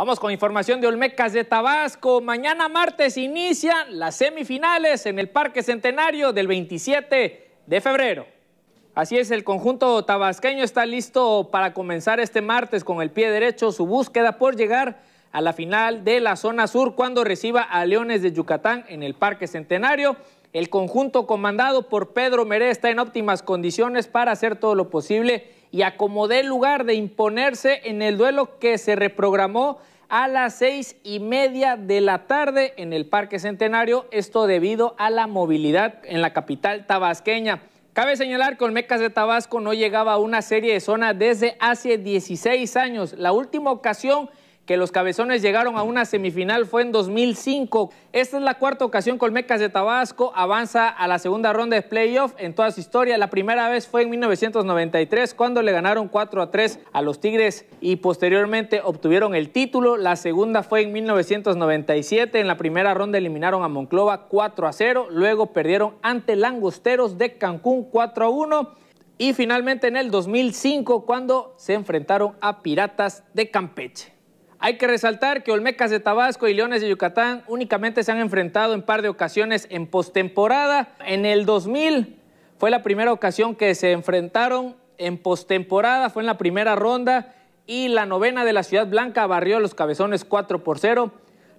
Vamos con información de Olmecas de Tabasco. Mañana martes inician las semifinales en el Parque Centenario del 27 de febrero. Así es, el conjunto tabasqueño está listo para comenzar este martes con el pie derecho su búsqueda por llegar a la final de la zona sur cuando reciba a Leones de Yucatán en el Parque Centenario. El conjunto comandado por Pedro Meré está en óptimas condiciones para hacer todo lo posible y acomodé el lugar de imponerse en el duelo que se reprogramó a las seis y media de la tarde en el Parque Centenario, esto debido a la movilidad en la capital tabasqueña. Cabe señalar que Olmecas de Tabasco no llegaba a una serie de zona desde hace 16 años. La última ocasión que los cabezones llegaron a una semifinal fue en 2005. Esta es la cuarta ocasión que de Tabasco avanza a la segunda ronda de playoff en toda su historia. La primera vez fue en 1993 cuando le ganaron 4 a 3 a los Tigres y posteriormente obtuvieron el título. La segunda fue en 1997. En la primera ronda eliminaron a Monclova 4 a 0. Luego perdieron ante Langosteros de Cancún 4 a 1 y finalmente en el 2005 cuando se enfrentaron a Piratas de Campeche. Hay que resaltar que Olmecas de Tabasco y Leones de Yucatán únicamente se han enfrentado en par de ocasiones en postemporada. En el 2000 fue la primera ocasión que se enfrentaron en postemporada, fue en la primera ronda y la novena de la Ciudad Blanca barrió los cabezones 4 por 0.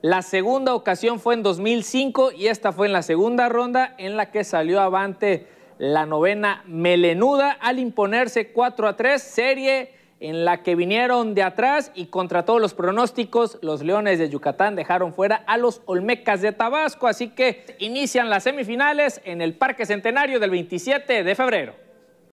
La segunda ocasión fue en 2005 y esta fue en la segunda ronda en la que salió avante la novena melenuda al imponerse 4 a 3, serie en la que vinieron de atrás y contra todos los pronósticos, los Leones de Yucatán dejaron fuera a los Olmecas de Tabasco, así que inician las semifinales en el Parque Centenario del 27 de febrero.